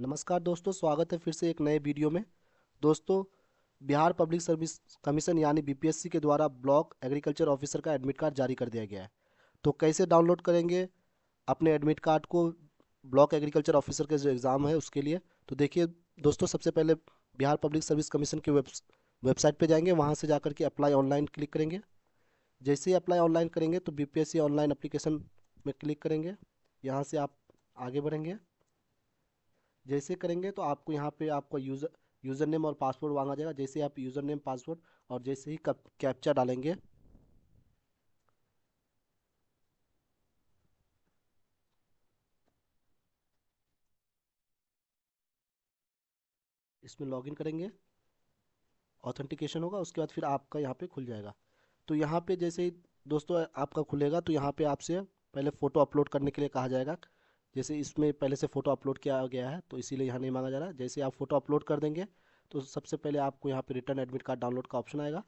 नमस्कार दोस्तों स्वागत है फिर से एक नए वीडियो में दोस्तों बिहार पब्लिक सर्विस कमीशन यानी बीपीएससी के द्वारा ब्लॉक एग्रीकल्चर ऑफिसर का एडमिट कार्ड जारी कर दिया गया है तो कैसे डाउनलोड करेंगे अपने एडमिट कार्ड को ब्लॉक एग्रीकल्चर ऑफिसर के जो एग्ज़ाम है उसके लिए तो देखिए दोस्तों सबसे पहले बिहार पब्लिक सर्विस कमीशन की वेब वेबसाइट पर जाएंगे वहाँ से जा के अप्लाई ऑनलाइन क्लिक करेंगे जैसे ही अप्लाई ऑनलाइन करेंगे तो बी ऑनलाइन अप्लीकेशन में क्लिक करेंगे यहाँ से आप आगे बढ़ेंगे जैसे करेंगे तो आपको यहाँ पे आपका यूज़र यूज़र नेम और पासवर्ड मांगा जाएगा जैसे आप यूज़र नेम पासवर्ड और जैसे ही कप कैप्चा डालेंगे इसमें लॉगिन करेंगे ऑथेंटिकेशन होगा उसके बाद फिर आपका यहाँ पे खुल जाएगा तो यहाँ पे जैसे ही दोस्तों आपका खुलेगा तो यहाँ पे आपसे पहले फ़ोटो अपलोड करने के लिए कहा जाएगा जैसे इसमें पहले से फ़ोटो अपलोड किया गया है तो इसीलिए यहाँ नहीं मांगा जा रहा है जैसे आप फ़ोटो अपलोड कर देंगे तो सबसे पहले आपको यहाँ पर रिटर्न एडमिट कार्ड डाउनलोड का ऑप्शन आएगा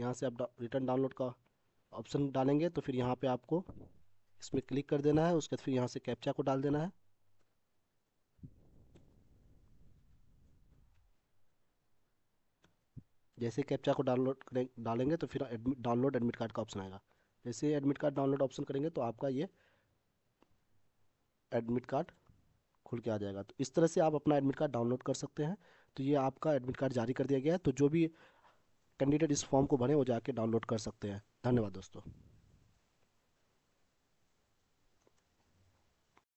यहाँ से आप रिटर्न डाउनलोड का ऑप्शन डालेंगे तो फिर यहाँ पर आपको इसमें क्लिक कर देना है उसके बाद फिर यहाँ से कैप्चा को डाल देना है जैसे कैप्चा को डाउनलोड करें डालेंगे तो फिर एडमिट डाउनलोड एडमिट कार्ड का ऑप्शन आएगा जैसे एडमिट कार्ड डाउनलोड ऑप्शन करेंगे तो आपका ये एडमिट कार्ड खुल के आ जाएगा तो इस तरह से आप अपना एडमिट कार्ड डाउनलोड कर सकते हैं तो ये आपका एडमिट कार्ड जारी कर दिया गया है तो जो भी कैंडिडेट इस फॉर्म को भरे वो जाके डाउनलोड कर सकते हैं धन्यवाद दोस्तों